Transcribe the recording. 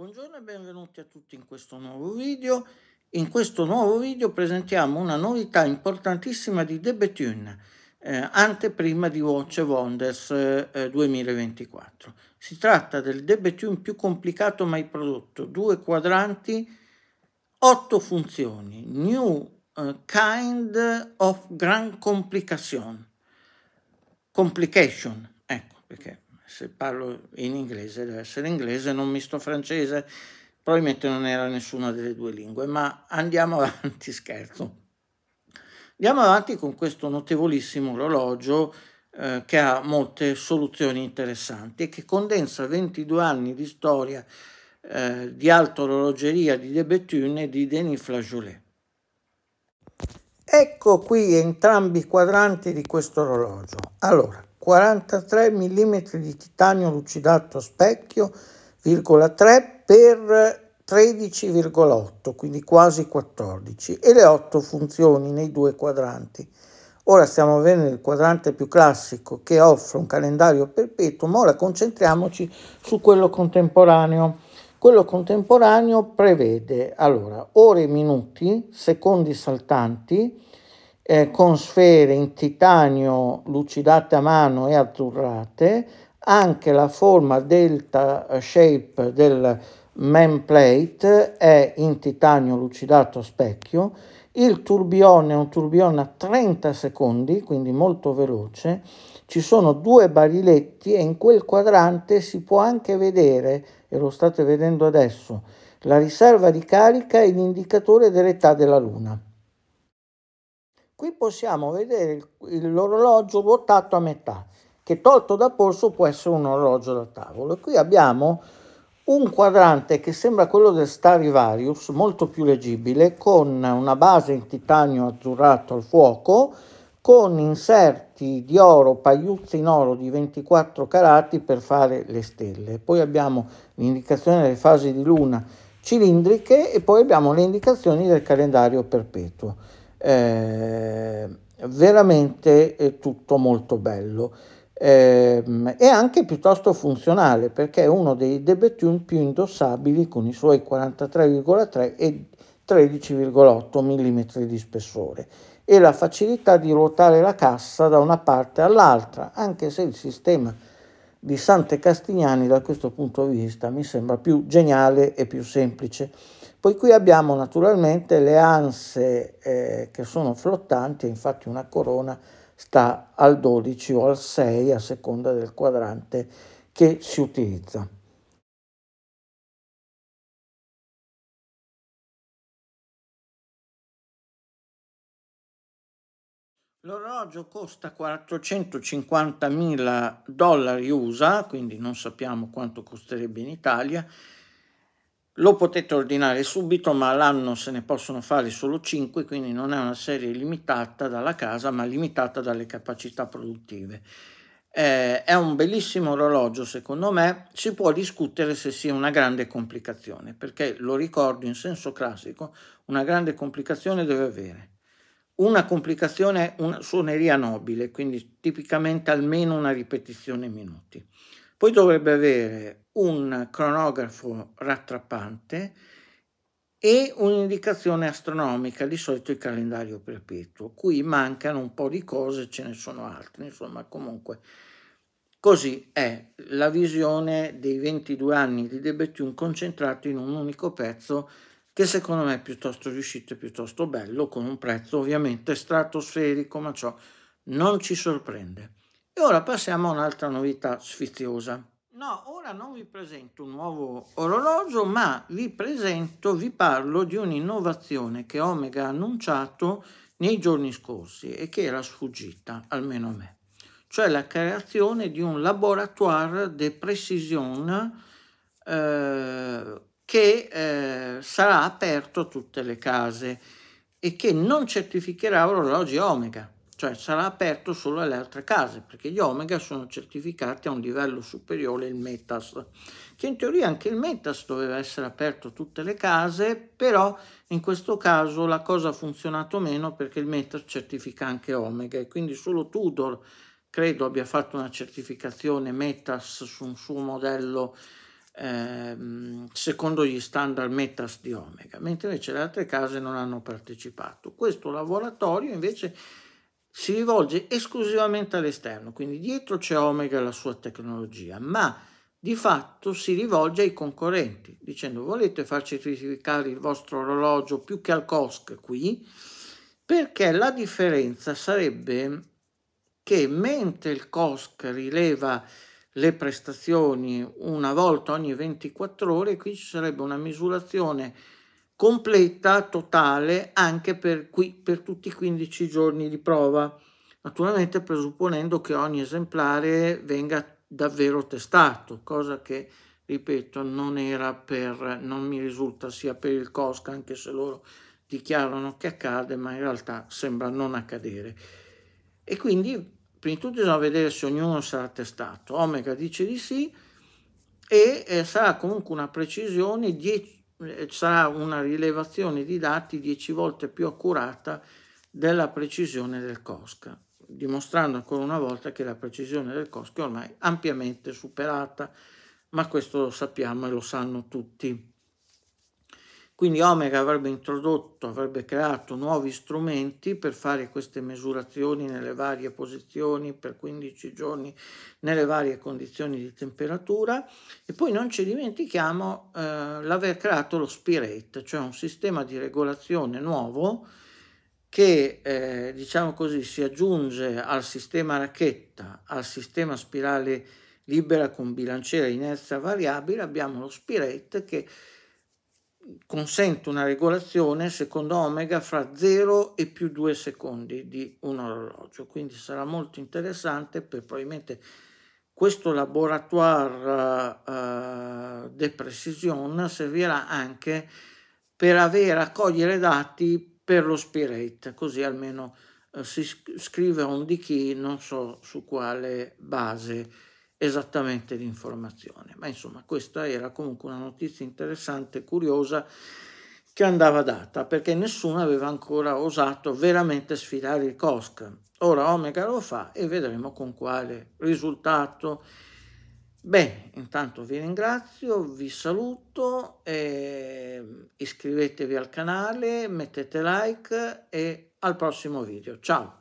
Buongiorno e benvenuti a tutti in questo nuovo video. In questo nuovo video presentiamo una novità importantissima di Debetune, eh, anteprima di Watch Wonders eh, 2024. Si tratta del Debetune più complicato mai prodotto, due quadranti, otto funzioni, new uh, kind of grand complication. Complication, ecco perché se parlo in inglese deve essere inglese, non misto francese, probabilmente non era nessuna delle due lingue, ma andiamo avanti, scherzo. Andiamo avanti con questo notevolissimo orologio eh, che ha molte soluzioni interessanti e che condensa 22 anni di storia eh, di alta orologeria di De Bethune e di Denis Flageolet. Ecco qui entrambi i quadranti di questo orologio. Allora, 43 mm di titanio lucidato a specchio, 3 per 13,8, quindi quasi 14, e le 8 funzioni nei due quadranti. Ora stiamo avendo il quadrante più classico che offre un calendario perpetuo, ma ora concentriamoci su quello contemporaneo. Quello contemporaneo prevede allora ore e minuti, secondi saltanti, eh, con sfere in titanio lucidate a mano e azzurrate, anche la forma delta eh, shape del plate è in titanio lucidato a specchio, il turbione è un turbione a 30 secondi, quindi molto veloce, ci sono due bariletti e in quel quadrante si può anche vedere, e lo state vedendo adesso, la riserva di carica e l'indicatore dell'età della Luna. Qui possiamo vedere l'orologio ruotato a metà, che tolto da polso può essere un orologio da tavolo. Qui abbiamo un quadrante che sembra quello del Starivarius, molto più leggibile, con una base in titanio azzurrato al fuoco, con inserti di oro, pagliuzze in oro di 24 carati per fare le stelle. Poi abbiamo l'indicazione delle fasi di luna cilindriche e poi abbiamo le indicazioni del calendario perpetuo eh, veramente è tutto molto bello eh, e anche piuttosto funzionale perché è uno dei debutune più indossabili con i suoi 43,3 e 13,8 mm di spessore e la facilità di ruotare la cassa da una parte all'altra, anche se il sistema di Sante Castignani da questo punto di vista mi sembra più geniale e più semplice. Poi qui abbiamo naturalmente le anse eh, che sono flottanti, infatti una corona sta al 12 o al 6 a seconda del quadrante che si utilizza. L'orologio costa 450 mila dollari USA, quindi non sappiamo quanto costerebbe in Italia, lo potete ordinare subito ma all'anno se ne possono fare solo 5 quindi non è una serie limitata dalla casa ma limitata dalle capacità produttive eh, è un bellissimo orologio secondo me si può discutere se sia una grande complicazione perché lo ricordo in senso classico una grande complicazione deve avere una complicazione una suoneria nobile quindi tipicamente almeno una ripetizione minuti poi dovrebbe avere un cronografo rattrappante e un'indicazione astronomica, di solito il calendario perpetuo. Qui mancano un po' di cose, ce ne sono altre, insomma comunque così è la visione dei 22 anni di Debetune concentrato in un unico pezzo che secondo me è piuttosto riuscito e piuttosto bello, con un prezzo ovviamente stratosferico, ma ciò non ci sorprende. E ora passiamo a un'altra novità sfiziosa. No, ora non vi presento un nuovo orologio, ma vi presento, vi parlo di un'innovazione che Omega ha annunciato nei giorni scorsi e che era sfuggita, almeno a me, cioè la creazione di un laboratoire de precision eh, che eh, sarà aperto a tutte le case e che non certificherà orologi Omega cioè sarà aperto solo alle altre case, perché gli Omega sono certificati a un livello superiore il Metas, che in teoria anche il Metas doveva essere aperto a tutte le case, però in questo caso la cosa ha funzionato meno perché il Metas certifica anche Omega e quindi solo Tudor credo abbia fatto una certificazione Metas su un suo modello ehm, secondo gli standard metas di Omega, mentre invece le altre case non hanno partecipato. Questo laboratorio invece si rivolge esclusivamente all'esterno, quindi dietro c'è Omega e la sua tecnologia, ma di fatto si rivolge ai concorrenti dicendo volete farci certificare il vostro orologio più che al COSC qui perché la differenza sarebbe che mentre il COSC rileva le prestazioni una volta ogni 24 ore qui ci sarebbe una misurazione completa, totale, anche per, qui, per tutti i 15 giorni di prova, naturalmente presupponendo che ogni esemplare venga davvero testato, cosa che, ripeto, non era per, non mi risulta sia per il COSCA, anche se loro dichiarano che accade, ma in realtà sembra non accadere. E quindi, prima di tutto, bisogna vedere se ognuno sarà testato. Omega dice di sì e eh, sarà comunque una precisione 10 eh, sarà una rilevazione di dati 10 volte più accurata della precisione del COSCA, dimostrando ancora una volta che la precisione del COSCA è ormai ampiamente superata, ma questo lo sappiamo e lo sanno tutti. Quindi Omega avrebbe introdotto, avrebbe creato nuovi strumenti per fare queste misurazioni nelle varie posizioni per 15 giorni, nelle varie condizioni di temperatura e poi non ci dimentichiamo eh, l'aver creato lo Spirate, cioè un sistema di regolazione nuovo che eh, diciamo così si aggiunge al sistema racchetta, al sistema spirale libera con bilanciera inerzia variabile, abbiamo lo Spirate che consente una regolazione secondo omega fra 0 e più 2 secondi di un orologio, quindi sarà molto interessante per probabilmente questo laboratoire uh, de precision servirà anche per avere a cogliere dati per lo spirate, così almeno uh, si scrive un di chi non so su quale base esattamente di informazione. Ma insomma, questa era comunque una notizia interessante, curiosa, che andava data, perché nessuno aveva ancora osato veramente sfidare il COSC. Ora Omega lo fa e vedremo con quale risultato. Bene, intanto vi ringrazio, vi saluto, ehm, iscrivetevi al canale, mettete like e al prossimo video. Ciao!